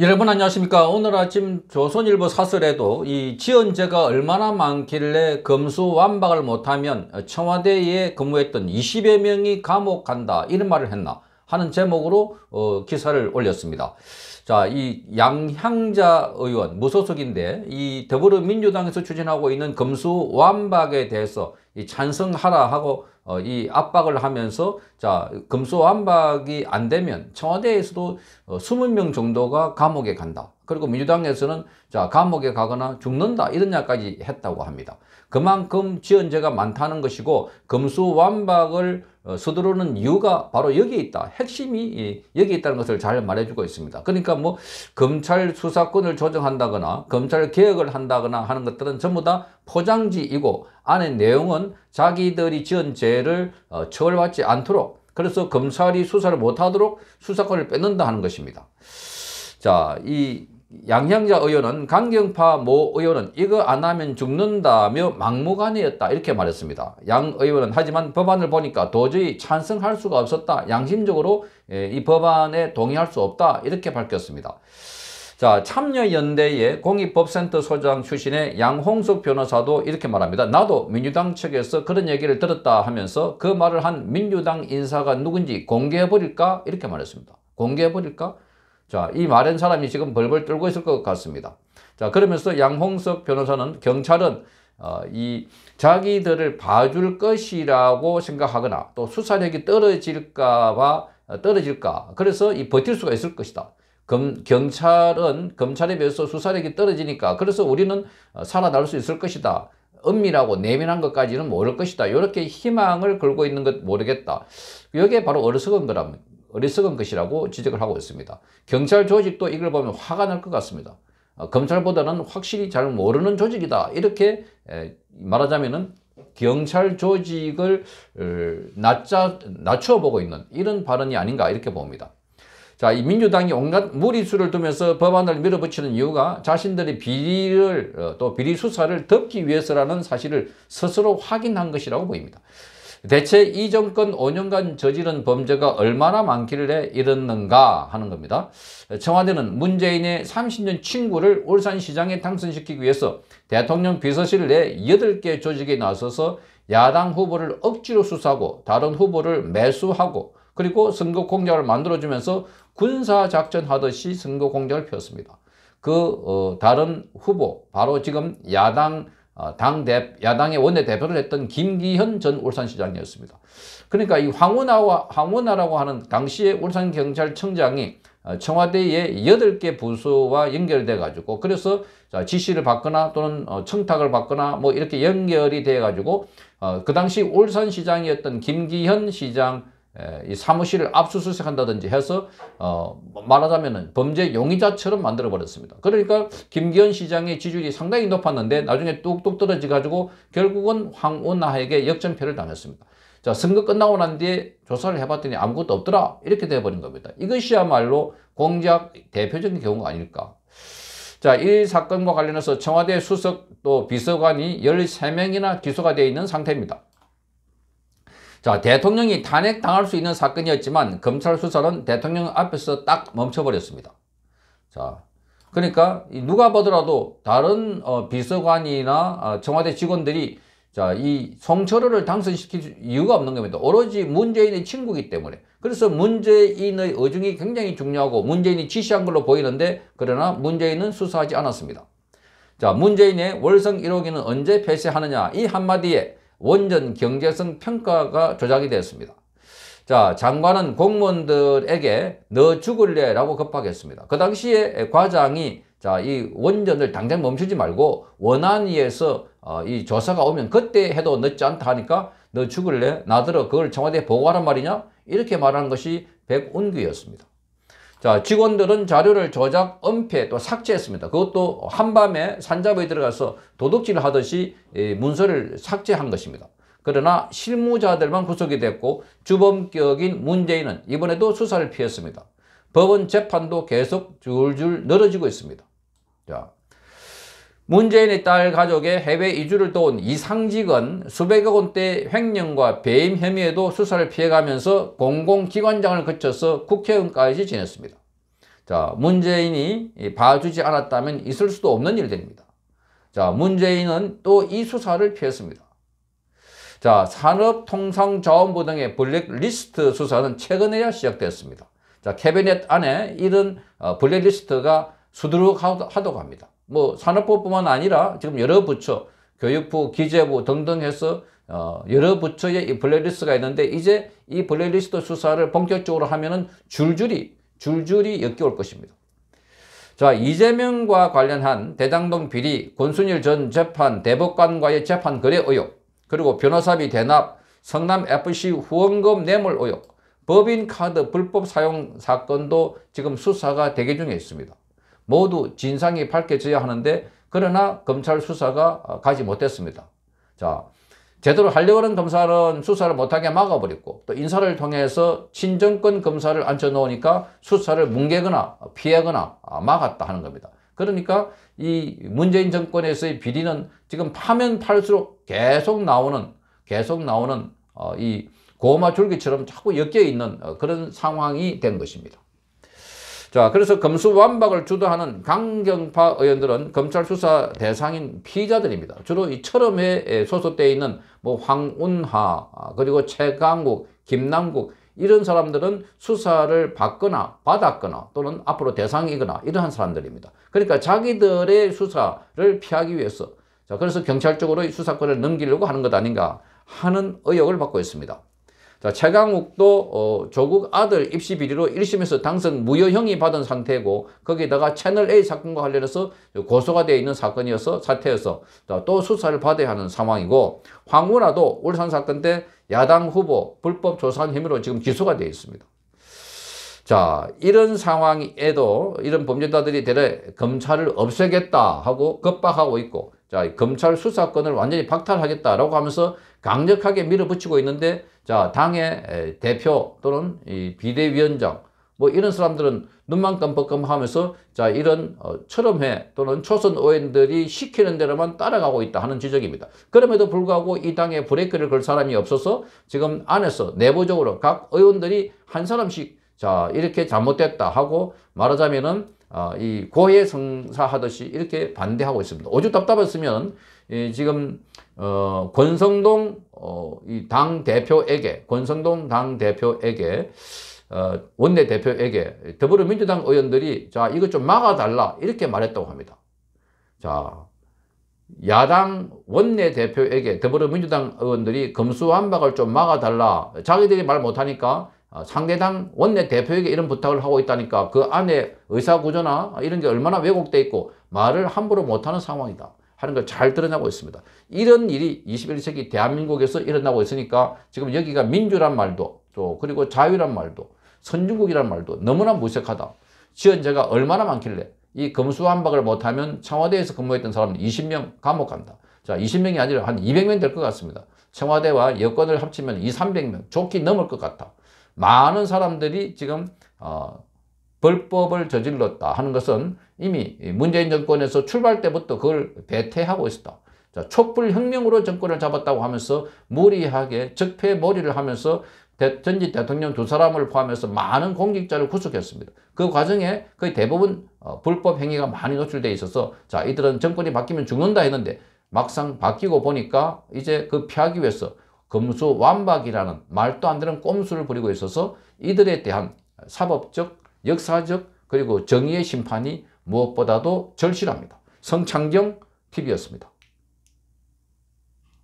여러분 안녕하십니까 오늘 아침 조선일보 사설에도 이 지연제가 얼마나 많길래 검수 완박을 못하면 청와대에 근무했던 20여 명이 감옥 간다 이런 말을 했나 하는 제목으로 어, 기사를 올렸습니다 자 이 양향자 의원 무소속인데 이 더불어민주당에서 추진하고 있는 검수 완박에 대해서 찬성하라 하고 어, 이 압박을 하면서 자 검소 완박이 안 되면 청와대에서도 어, 20명 정도가 감옥에 간다. 그리고 민주당에서는 자 감옥에 가거나 죽는다 이런 이야기까지 했다고 합니다. 그만큼 지연제가 많다는 것이고 금수완박을 어, 서두르는 이유가 바로 여기에 있다. 핵심이 여기에 있다는 것을 잘 말해주고 있습니다. 그러니까 뭐 검찰 수사권을 조정한다거나 검찰 개혁을 한다거나 하는 것들은 전부 다 포장지이고 안에 내용은 자기들이 지연제를 어, 처벌받지 않도록 그래서 검찰이 수사를 못하도록 수사권을 뺏는다 하는 것입니다. 자, 이 양향자 의원은 강경파 모 의원은 이거 안 하면 죽는다며 막무가내였다 이렇게 말했습니다. 양 의원은 하지만 법안을 보니까 도저히 찬성할 수가 없었다. 양심적으로 예, 이 법안에 동의할 수 없다 이렇게 밝혔습니다. 자 참여연대의 공익법센터 소장 출신의 양홍석 변호사도 이렇게 말합니다. 나도 민주당 측에서 그런 얘기를 들었다 하면서 그 말을 한 민주당 인사가 누군지 공개해버릴까 이렇게 말했습니다. 공개해버릴까? 자, 이마은 사람이 지금 벌벌 떨고 있을 것 같습니다. 자, 그러면서 양홍석 변호사는 경찰은 어, 이 자기들을 봐줄 것이라고 생각하거나 또 수사력이 떨어질까봐 어, 떨어질까 그래서 이 버틸 수가 있을 것이다. 검, 경찰은 검찰에 비해서 수사력이 떨어지니까 그래서 우리는 어, 살아날 수 있을 것이다. 은밀하고 내면한 것까지는 모를 것이다. 이렇게 희망을 걸고 있는 것 모르겠다. 이게 바로 어리석은 거랍니다. 어리석은 것이라고 지적을 하고 있습니다. 경찰 조직도 이걸 보면 화가 날 것 같습니다. 어, 검찰보다는 확실히 잘 모르는 조직이다. 이렇게 말하자면은 경찰 조직을 어, 낮자, 낮춰보고 있는 이런 발언이 아닌가 이렇게 봅니다. 자, 이 민주당이 온갖 무리수를 두면서 법안을 밀어붙이는 이유가 자신들이 비리를 어, 또 비리 수사를 덮기 위해서라는 사실을 스스로 확인한 것이라고 보입니다. 대체 이 정권 5년간 저지른 범죄가 얼마나 많길래 이랬는가 하는 겁니다. 청와대는 문재인의 30년 친구를 울산시장에 당선시키기 위해서 대통령 비서실 내 8개 조직에 나서서 야당 후보를 억지로 수사하고 다른 후보를 매수하고 그리고 선거 공작을 만들어주면서 군사작전 하듯이 선거 공작을 폈습니다. 그 어, 다른 후보 바로 지금 야당 어, 당 대, 야당의 원내대표를 했던 김기현 전 울산시장이었습니다. 그러니까 이 황운하와, 황운하라고 하는 당시에 울산경찰청장이 어, 청와대의 8개 부서와 연결돼 가지고 그래서 지시를 받거나 또는 어, 청탁을 받거나 뭐 이렇게 연결이 돼 가지고 그 당시 울산시장이었던 김기현 시장 이 사무실을 압수수색한다든지 해서 어 말하자면 범죄 용의자처럼 만들어버렸습니다. 그러니까 김기현 시장의 지지율이 상당히 높았는데 나중에 뚝뚝 떨어지가지고 결국은 황운하에게 역전패를 당했습니다. 자 선거 끝나고 난 뒤에 조사를 해봤더니 아무것도 없더라 이렇게 돼버린 겁니다. 이것이야말로 공작 대표적인 경우가 아닐까. 자, 이 사건과 관련해서 청와대 수석 또 비서관이 13명이나 기소가 되어 있는 상태입니다. 자 대통령이 탄핵당할 수 있는 사건이었지만 검찰 수사는 대통령 앞에서 딱 멈춰버렸습니다. 자 그러니까 누가 보더라도 다른 어, 비서관이나 어, 청와대 직원들이 자, 이 송철호를 당선시킬 이유가 없는 겁니다. 오로지 문재인의 친구이기 때문에. 그래서 문재인의 어중이 굉장히 중요하고 문재인이 지시한 걸로 보이는데 그러나 문재인은 수사하지 않았습니다. 자, 문재인의 월성 1호기는 언제 폐쇄하느냐 이 한마디에 원전 경제성 평가가 조작이 되었습니다. 자, 장관은 공무원들에게 너 죽을래 라고 급하겠습니다. 그 당시에 과장이 자, 이 원전을 당장 멈추지 말고 원안위에서 어, 이 조사가 오면 그때 해도 늦지 않다 하니까 너 죽을래? 나더러 그걸 청와대에 보고하란 말이냐? 이렇게 말하는 것이 백운규였습니다. 자, 직원들은 자료를 조작, 은폐, 또 삭제했습니다. 그것도 한밤에 산잡에 들어가서 도둑질 을 하듯이 예, 문서를 삭제한 것입니다. 그러나 실무자들만 구속이 됐고 주범격인 문재인은 이번에도 수사를 피했습니다. 법원 재판도 계속 줄줄 늘어지고 있습니다. 자, 문재인의 딸 가족의 해외 이주를 도운 이상직은 수백억 원대 횡령과 배임 혐의에도 수사를 피해가면서 공공기관장을 거쳐서 국회의원까지 지냈습니다. 자, 문재인이 봐주지 않았다면 있을 수도 없는 일들입니다. 자, 문재인은 또 이 수사를 피했습니다. 자, 산업통상자원부 등의 블랙리스트 수사는 최근에야 시작됐습니다. 자, 캐비넷 안에 이런 어, 블랙리스트가 수두룩하도록 합니다. 뭐 산업부뿐만 아니라 지금 여러 부처, 교육부, 기재부 등등 해서 어, 여러 부처에이 블랙리스트가 있는데 이제 이 블랙리스트 수사를 본격적으로 하면은 줄줄이 줄줄이 엮여올 것입니다. 자 이재명과 관련한 대장동 비리, 권순일 전 재판, 대법관과의 재판 거래 의혹, 그리고 변호사비 대납, 성남 FC 후원금 뇌물 의혹, 법인 카드 불법 사용 사건도 지금 수사가 대기 중에 있습니다. 모두 진상이 밝혀져야 하는데 그러나 검찰 수사가 어, 가지 못했습니다. 자, 제대로 하려고 하는 검사는 수사를 못하게 막아버렸고 또 인사를 통해서 친정권 검사를 앉혀놓으니까 수사를 뭉개거나 피하거나 아, 막았다 하는 겁니다. 그러니까 이 문재인 정권에서의 비리는 지금 파면 팔수록 계속 나오는 계속 나오는 어, 이 고마 줄기처럼 자꾸 엮여 있는 어, 그런 상황이 된 것입니다. 자, 그래서 검수 완박을 주도하는 강경파 의원들은 검찰 수사 대상인 피의자들입니다. 주로 이 철음회에 소속돼 있는 뭐 황운하, 아, 그리고 최강국, 김남국, 이런 사람들은 수사를 받거나 받았거나 또는 앞으로 대상이거나 이러한 사람들입니다. 그러니까 자기들의 수사를 피하기 위해서 자, 그래서 경찰 쪽으로 수사권을 넘기려고 하는 것 아닌가 하는 의혹을 받고 있습니다. 자, 최강욱도 어, 조국 아들 입시 비리로 1심에서 당선 무효형이 받은 상태고 거기다가 채널A 사건과 관련해서 고소가 되어 있는 사건이어서 사태여서 자, 또 수사를 받아야 하는 상황이고 황운하도 울산 사건 때 야당 후보 불법 조사한 혐의로 지금 기소가 되어 있습니다. 자, 이런 상황에도 이런 범죄자들이 대래 검찰을 없애겠다 하고 급박하고 있고 자, 검찰 수사권을 완전히 박탈하겠다라고 하면서 강력하게 밀어붙이고 있는데 자, 당의 대표 또는 이 비대위원장 뭐 이런 사람들은 눈만 깜빡깜하면서 자 이런 어, 철음회 또는 초선 의원들이 시키는 대로만 따라가고 있다 하는 지적입니다. 그럼에도 불구하고 이 당에 브레이크를 걸 사람이 없어서 지금 안에서 내부적으로 각 의원들이 한 사람씩 자 이렇게 잘못됐다 하고 말하자면은 어, 이 고해 성사하듯이 이렇게 반대하고 있습니다. 오죽 답답했으면 이 지금 어, 권성동 어, 이 당 대표에게 권성동 당 대표에게 어, 원내 대표에게 더불어민주당 의원들이 자 이것 좀 막아달라 이렇게 말했다고 합니다. 자 야당 원내 대표에게 더불어민주당 의원들이 검수완박을 좀 막아달라 자기들이 말 못하니까 아, 상대당 원내 대표에게 이런 부탁을 하고 있다니까 그 안에 의사구조나 이런 게 얼마나 왜곡돼 있고 말을 함부로 못하는 상황이다. 하는 걸 잘 드러나고 있습니다. 이런 일이 21세기 대한민국에서 일어나고 있으니까 지금 여기가 민주란 말도 또 그리고 자유란 말도 선진국이란 말도 너무나 무색하다. 지원자가 얼마나 많길래 이 검수한박을 못하면 청와대에서 근무했던 사람 20명 감옥 간다. 자, 20명이 아니라 한 200명 될 것 같습니다. 청와대와 여권을 합치면 2, 300명 좋게 넘을 것 같아. 많은 사람들이 지금 어, 불법을 저질렀다 하는 것은 이미 문재인 정권에서 출발 때부터 그걸 배태하고 있었다. 자, 촛불 혁명으로 정권을 잡았다고 하면서 무리하게 적폐 몰이를 하면서 대, 전직 대통령 두 사람을 포함해서 많은 공직자를 구속했습니다. 그 과정에 거의 대부분 어, 불법 행위가 많이 노출돼 있어서 자 이들은 정권이 바뀌면 죽는다 했는데 막상 바뀌고 보니까 이제 그 피하기 위해서 금수 완박이라는 말도 안 되는 꼼수를 부리고 있어서 이들에 대한 사법적, 역사적 그리고 정의의 심판이 무엇보다도 절실합니다. 성창경 TV였습니다.